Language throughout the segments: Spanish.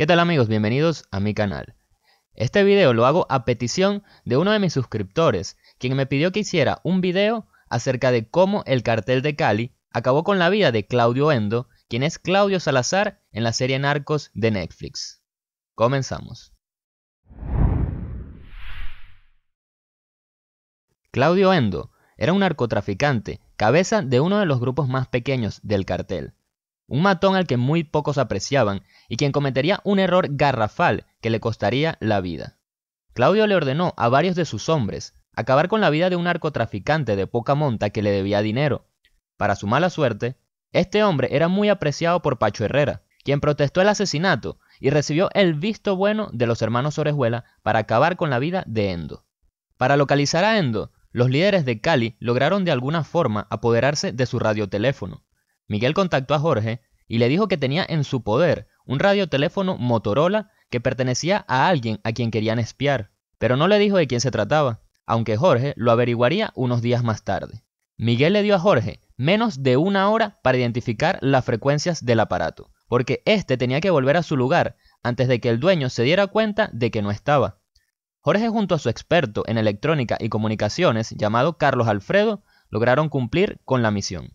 ¿Qué tal amigos? Bienvenidos a mi canal. Este video lo hago a petición de uno de mis suscriptores, quien me pidió que hiciera un video acerca de cómo el cartel de Cali acabó con la vida de Claudio Endo, quien es Claudio Salazar en la serie Narcos de Netflix. Comenzamos. Claudio Endo era un narcotraficante, cabeza de uno de los grupos más pequeños del cartel un matón al que muy pocos apreciaban y quien cometería un error garrafal que le costaría la vida. Claudio le ordenó a varios de sus hombres acabar con la vida de un narcotraficante de poca monta que le debía dinero. Para su mala suerte, este hombre era muy apreciado por Pacho Herrera, quien protestó el asesinato y recibió el visto bueno de los hermanos Orejuela para acabar con la vida de Endo. Para localizar a Endo, los líderes de Cali lograron de alguna forma apoderarse de su radioteléfono, Miguel contactó a Jorge y le dijo que tenía en su poder un radioteléfono Motorola que pertenecía a alguien a quien querían espiar, pero no le dijo de quién se trataba, aunque Jorge lo averiguaría unos días más tarde. Miguel le dio a Jorge menos de una hora para identificar las frecuencias del aparato, porque éste tenía que volver a su lugar antes de que el dueño se diera cuenta de que no estaba. Jorge junto a su experto en electrónica y comunicaciones llamado Carlos Alfredo lograron cumplir con la misión.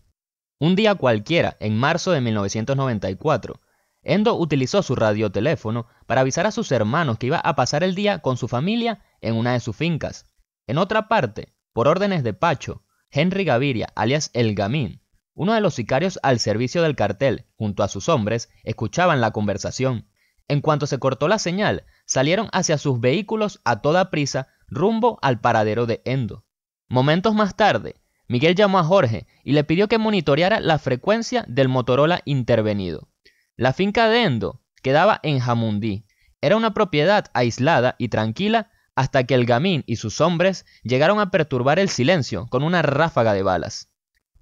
Un día cualquiera, en marzo de 1994, Endo utilizó su radioteléfono para avisar a sus hermanos que iba a pasar el día con su familia en una de sus fincas. En otra parte, por órdenes de Pacho, Henry Gaviria, alias El Gamín, uno de los sicarios al servicio del cartel, junto a sus hombres, escuchaban la conversación. En cuanto se cortó la señal, salieron hacia sus vehículos a toda prisa rumbo al paradero de Endo. Momentos más tarde, Miguel llamó a Jorge y le pidió que monitoreara la frecuencia del Motorola intervenido. La finca de Endo quedaba en Jamundí. Era una propiedad aislada y tranquila hasta que el gamín y sus hombres llegaron a perturbar el silencio con una ráfaga de balas.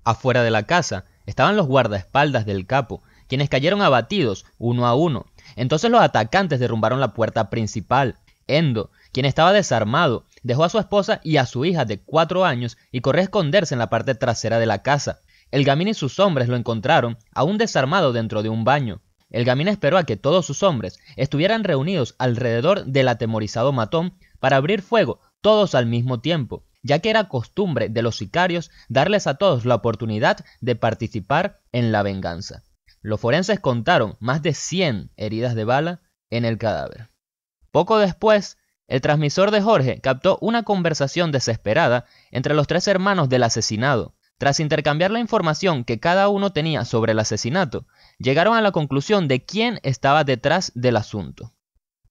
Afuera de la casa estaban los guardaespaldas del capo, quienes cayeron abatidos uno a uno. Entonces los atacantes derrumbaron la puerta principal. Endo, quien estaba desarmado, Dejó a su esposa y a su hija de cuatro años y corrió a esconderse en la parte trasera de la casa. El gamín y sus hombres lo encontraron aún desarmado dentro de un baño. El gamín esperó a que todos sus hombres estuvieran reunidos alrededor del atemorizado matón para abrir fuego todos al mismo tiempo, ya que era costumbre de los sicarios darles a todos la oportunidad de participar en la venganza. Los forenses contaron más de 100 heridas de bala en el cadáver. Poco después, el transmisor de Jorge captó una conversación desesperada entre los tres hermanos del asesinado. Tras intercambiar la información que cada uno tenía sobre el asesinato, llegaron a la conclusión de quién estaba detrás del asunto.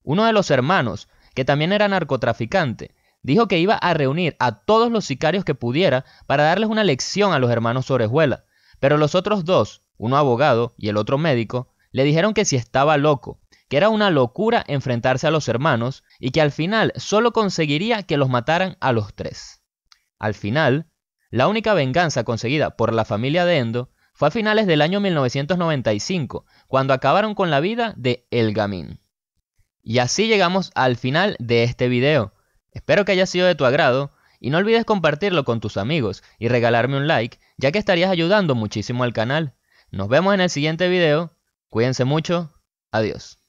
Uno de los hermanos, que también era narcotraficante, dijo que iba a reunir a todos los sicarios que pudiera para darles una lección a los hermanos Orejuela, pero los otros dos, uno abogado y el otro médico, le dijeron que si estaba loco, que era una locura enfrentarse a los hermanos y que al final solo conseguiría que los mataran a los tres. Al final, la única venganza conseguida por la familia de Endo fue a finales del año 1995, cuando acabaron con la vida de El Gamín. Y así llegamos al final de este video. Espero que haya sido de tu agrado y no olvides compartirlo con tus amigos y regalarme un like, ya que estarías ayudando muchísimo al canal. Nos vemos en el siguiente video. Cuídense mucho. Adiós.